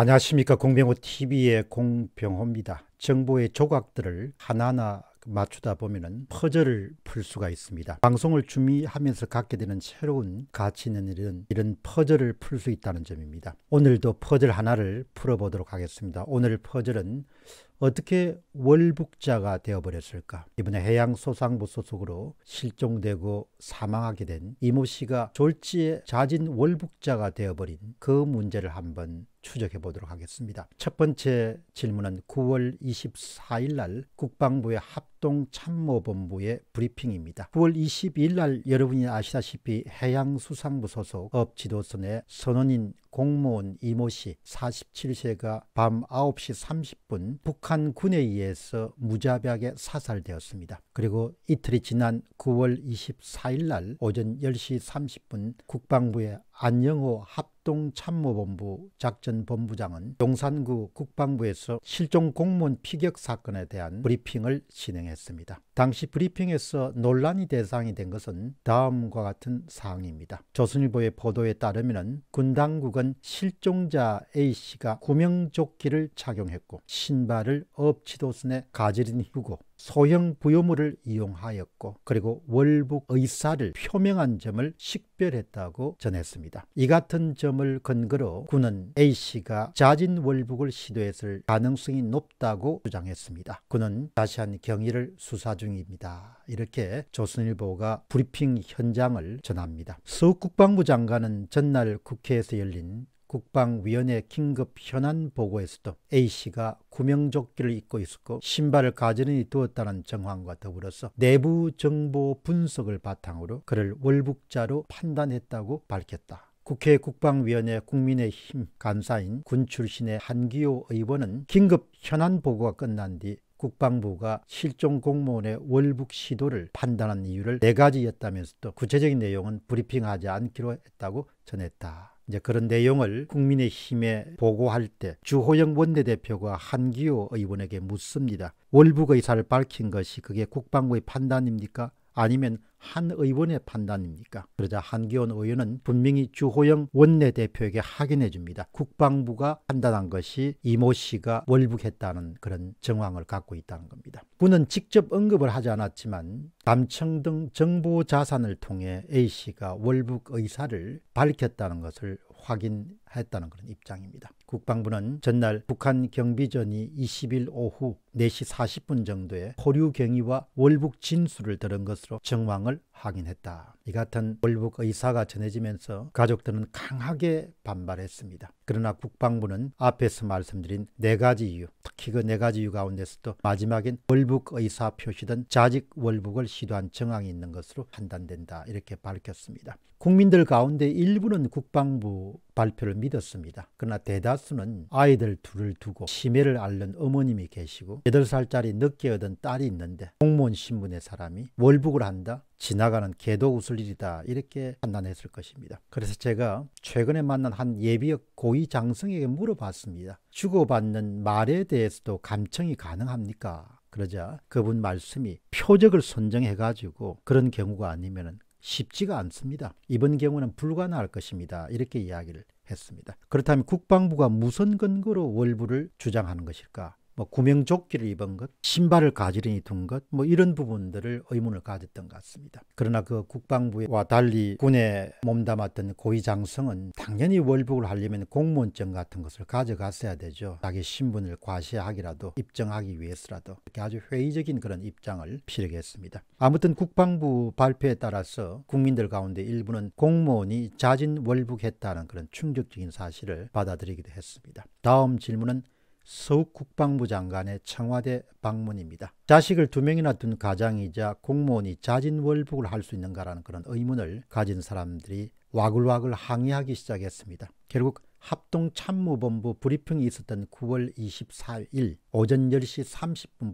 안녕하십니까 공병호 TV의 공병호입니다. 정보의 조각들을 하나하나 맞추다 보면 퍼즐을 풀 수가 있습니다. 방송을 준비하면서 갖게 되는 새로운 가치 는 일은 이런 퍼즐을 풀 수 있다는 점입니다. 오늘도 퍼즐 하나를 풀어보도록 하겠습니다. 오늘 퍼즐은 어떻게 월북자가 되어버렸을까? 이번에 해양소상부 소속으로 실종되고 사망하게 된 이모 씨가 졸지에 자진 월북자가 되어버린 그 문제를 한번 추적해 보도록 하겠습니다. 첫 번째 질문은 9월 24일 날 국방부의 합동참모본부의 브리핑입니다. 9월 22일 날 여러분이 아시다시피 해양수상부 소속 업지도선의 선원인 공무원 이모 씨 47세가 밤 9시 30분 북한 군에 의해서 무자비하게 사살되었습니다. 그리고 이틀이 지난 9월 24일 날 오전 10시 30분 국방부의 안영호 합동참모본부 작전본부장은 용산구 국방부에서 실종 공무원 피격 사건에 대한 브리핑을 진행했습니다. 당시 브리핑에서 논란이 대상이 된 것은 다음과 같은 사항입니다. 조선일보의 보도에 따르면 군 당국은 실종자 A씨가 구명조끼를 착용했고 신발을 엎치도순에 가지린 후고 소형 부유물을 이용하였고 그리고 월북 의사를 표명한 점을 식별했다고 전했습니다. 이 같은 점을 근거로 군은 A씨가 자진 월북을 시도했을 가능성이 높다고 주장했습니다. 군은 다시 한 경위를 수사 중 중입니다. 이렇게 조선일보가 브리핑 현장을 전합니다. 서 국방부 장관은 전날 국회에서 열린 국방위원회 긴급 현안 보고에서도 A씨가 구명조끼를 입고 있었고 신발을 가지런히 두었다는 정황과 더불어서 내부 정보 분석을 바탕으로 그를 월북자로 판단했다고 밝혔다. 국회 국방위원회 국민의힘 간사인 군 출신의 한기호 의원은 긴급 현안 보고가 끝난 뒤 국방부가 실종 공무원의 월북 시도를 판단한 이유를 네 가지였다면서 또 구체적인 내용은 브리핑하지 않기로 했다고 전했다. 이제 그런 내용을 국민의힘에 보고할 때 주호영 원내대표가 한기호 의원에게 묻습니다. 월북 의사를 밝힌 것이 그게 국방부의 판단입니까? 아니면 한 의원의 판단입니까? 그러자 한기원 의원은 분명히 주호영 원내대표에게 확인해 줍니다. 국방부가 판단한 것이 이모 씨가 월북했다는 그런 정황을 갖고 있다는 겁니다. 군은 직접 언급을 하지 않았지만 남청 등 정보 자산을 통해 A 씨가 월북 의사를 밝혔다는 것을 확인 했다는 그런 입장입니다. 국방부는 전날 북한 경비전이 20일 오후 4시 40분 정도에 포류 경위와 월북 진술을 들은 것으로 정황을 확인했다. 이 같은 월북 의사가 전해지면서 가족들은 강하게 반발했습니다. 그러나 국방부는 앞에서 말씀드린 네 가지 이유, 특히 그 네 가지 이유 가운데서도 마지막엔 월북 의사 표시된 자직 월북을 시도한 정황이 있는 것으로 판단된다. 이렇게 밝혔습니다. 국민들 가운데 일부는 국방부 발표를 믿었습니다. 그러나 대다수는 아이들 둘을 두고 치매를 앓는 어머님이 계시고 8살짜리 늦게 얻은 딸이 있는데 공무원 신분의 사람이 월북을 한다? 지나가는 개도 웃을 일이다 이렇게 판단했을 것입니다. 그래서 제가 최근에 만난 한 예비역 고위 장성에게 물어봤습니다. 주고받는 말에 대해서도 감청이 가능합니까? 그러자 그분 말씀이 표적을 선정해 가지고 그런 경우가 아니면 쉽지가 않습니다. 이번 경우는 불가능할 것입니다. 이렇게 이야기를 했습니다. 그렇다면 국방부가 무슨 근거로 월부를 주장하는 것일까? 뭐 구명조끼를 입은 것, 신발을 가지런히 둔 것, 뭐 이런 부분들을 의문을 가졌던 것 같습니다. 그러나 그 국방부와 달리 군에 몸담았던 고위장성은 당연히 월북을 하려면 공무원증 같은 것을 가져갔어야 되죠. 자기 신분을 과시하기라도 입증하기 위해서라도 이렇게 아주 회의적인 그런 입장을 피력했습니다. 아무튼 국방부 발표에 따라서 국민들 가운데 일부는 공무원이 자진 월북했다는 그런 충격적인 사실을 받아들이기도 했습니다. 다음 질문은 서욱 국방부 장관의 청와대 방문입니다. 자식을 두 명이나 둔 가장이자 공무원이 자진월북을 할 수 있는가라는 그런 의문을 가진 사람들이 와글와글 항의하기 시작했습니다. 결국 합동참모본부 브리핑이 있었던 9월 24일 오전 10시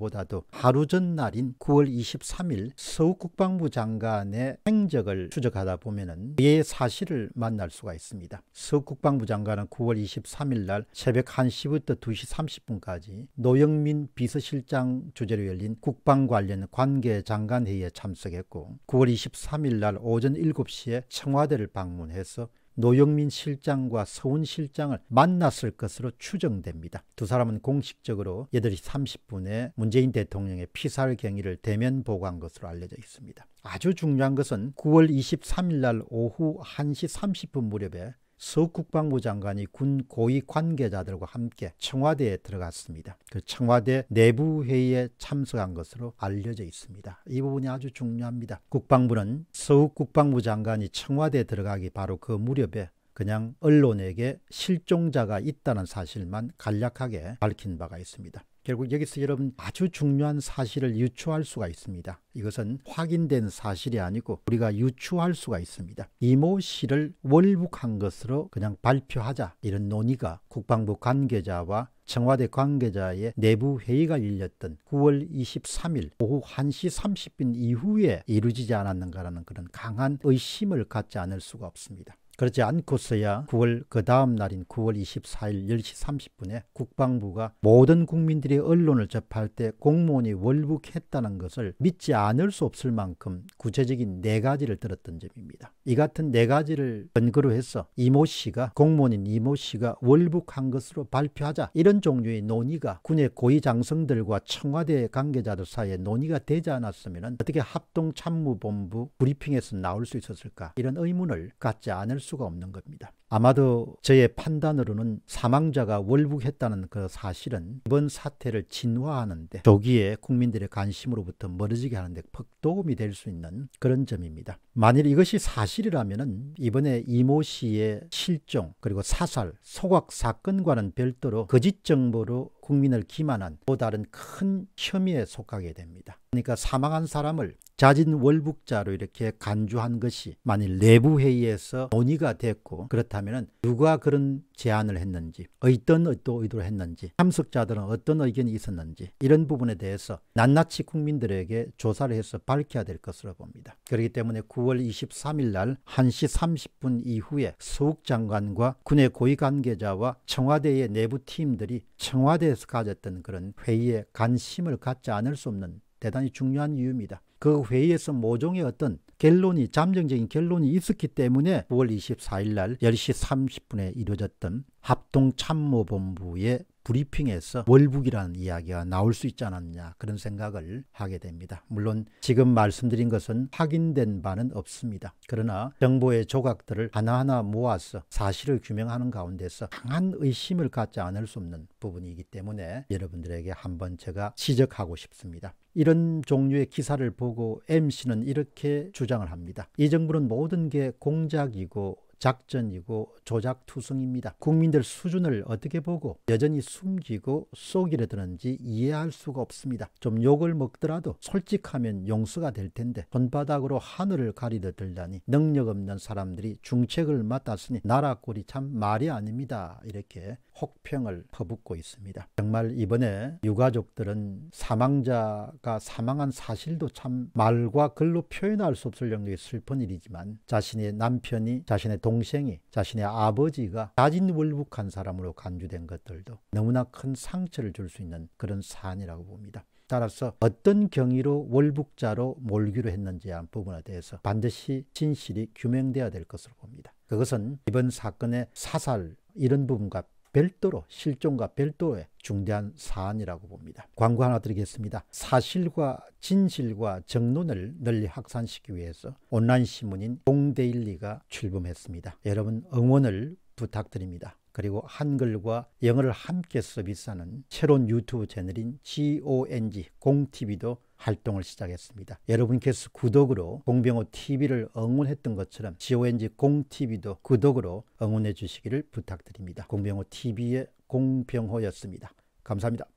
30분보다도 하루 전날인 9월 23일 서욱 국방부 장관의 행적을 추적하다 보면 그의 사실을 만날 수가 있습니다. 서욱 국방부 장관은 9월 23일 날 새벽 1시부터 2시 30분까지 노영민 비서실장 주재로 열린 국방 관련 관계 장관회의에 참석했고 9월 23일 날 오전 7시에 청와대를 방문해서 노영민 실장과 서훈 실장을 만났을 것으로 추정됩니다. 두 사람은 공식적으로 8시 30분에 문재인 대통령의 피살 경위를 대면 보고한 것으로 알려져 있습니다. 아주 중요한 것은 9월 23일 날 오후 1시 30분 무렵에 서 국방부 장관이 군 고위 관계자들과 함께 청와대에 들어갔습니다. 그 청와대 내부 회의에 참석한 것으로 알려져 있습니다. 이 부분이 아주 중요합니다. 국방부는 서욱 국방부 장관이 청와대에 들어가기 바로 그 무렵에 그냥 언론에게 실종자가 있다는 사실만 간략하게 밝힌 바가 있습니다. 결국 여기서 여러분 아주 중요한 사실을 유추할 수가 있습니다. 이것은 확인된 사실이 아니고 우리가 유추할 수가 있습니다. 이모 씨를 월북한 것으로 그냥 발표하자 이런 논의가 국방부 관계자와 청와대 관계자의 내부 회의가 열렸던 9월 23일 오후 1시 30분 이후에 이루어지지 않았는가라는 그런 강한 의심을 갖지 않을 수가 없습니다. 그렇지 않고서야 9월 그 다음 날인 9월 24일 10시 30분에 국방부가 모든 국민들이 언론을 접할 때 공무원이 월북했다는 것을 믿지 않을 수 없을 만큼 구체적인 네 가지를 들었던 점입니다. 이 같은 네 가지를 근거로 해서 이모 씨가 공무원인 이모 씨가 월북한 것으로 발표하자 이런 종류의 논의가 군의 고위 장성들과 청와대 관계자들 사이에 논의가 되지 않았으면 어떻게 합동참모본부 브리핑에서 나올 수 있었을까 이런 의문을 갖지 않을 수가 없는 겁니다. 아마도 저의 판단으로는 사망자가 월북했다는 그 사실은 이번 사태를 진화하는데 조기에 국민들의 관심으로부터 멀어지게 하는데 퍽 도움이 될 수 있는 그런 점입니다. 만일 이것이 사실이라면 이번에 이모 씨의 실종 그리고 사살 소각 사건과는 별도로 거짓 정보로 국민을 기만한 또 다른 큰 혐의에 속하게 됩니다. 그러니까 사망한 사람을 자진 월북자로 이렇게 간주한 것이 만일 내부 회의에서 논의가 됐고 그렇다면 하면 누가 그런 제안을 했는지, 어떤 의도를 했는지, 참석자들은 어떤 의견이 있었는지 이런 부분에 대해서 낱낱이 국민들에게 조사를 해서 밝혀야 될 것으로 봅니다. 그렇기 때문에 9월 23일 날 1시 30분 이후에 수욱 장관과 군의 고위 관계자와 청와대의 내부 팀들이 청와대에서 가졌던 그런 회의에 관심을 갖지 않을 수 없는 대단히 중요한 이유입니다. 그 회의에서 모종의 어떤 결론이 잠정적인 결론이 있었기 때문에 9월 24일 날 10시 30분에 이루어졌던 합동참모본부의 브리핑에서 월북이라는 이야기가 나올 수 있지 않았냐 그런 생각을 하게 됩니다. 물론 지금 말씀드린 것은 확인된 바는 없습니다. 그러나 정보의 조각들을 하나하나 모아서 사실을 규명하는 가운데서 강한 의심을 갖지 않을 수 없는 부분이기 때문에 여러분들에게 한번 제가 지적하고 싶습니다. 이런 종류의 기사를 보고 MC는 이렇게 주장을 합니다. 이 정부는 모든 게 공작이고 작전이고 조작투성입니다. 국민들 수준을 어떻게 보고 여전히 숨기고 속이려 드는지 이해할 수가 없습니다. 좀 욕을 먹더라도 솔직하면 용서가 될 텐데 손바닥으로 하늘을 가리듯 들다니 능력 없는 사람들이 중책을 맡았으니 나라 꼴이 참 말이 아닙니다. 이렇게 혹평을 퍼붓고 있습니다. 정말 이번에 유가족들은 사망자가 사망한 사실도 참 말과 글로 표현할 수 없을 정도의 슬픈 일이지만 자신의 남편이 자신의 동 동생이 자신의 아버지가 야진월북한 사람으로 간주된 것들도 너무나 큰 상처를 줄 수 있는 그런 사안이라고 봅니다. 따라서 어떤 경위로 월북자로 몰기로 했는지 한 부분에 대해서 반드시 진실이 규명돼야 될 것으로 봅니다. 그것은 이번 사건의 사살 이런 부분과 별도로 실종과 별도의 중대한 사안이라고 봅니다. 광고 하나 드리겠습니다. 사실과 진실과 정론을 널리 확산시키기 위해서 온라인 신문인 동데일리가 출범했습니다. 여러분 응원을 부탁드립니다. 그리고 한글과 영어를 함께 서비스하는 새로운 유튜브 채널인 GONG 공TV도 활동을 시작했습니다. 여러분께서 구독으로 공병호 TV를 응원했던 것처럼 GONG 공TV도 구독으로 응원해 주시기를 부탁드립니다. 공병호 TV의 공병호였습니다. 감사합니다.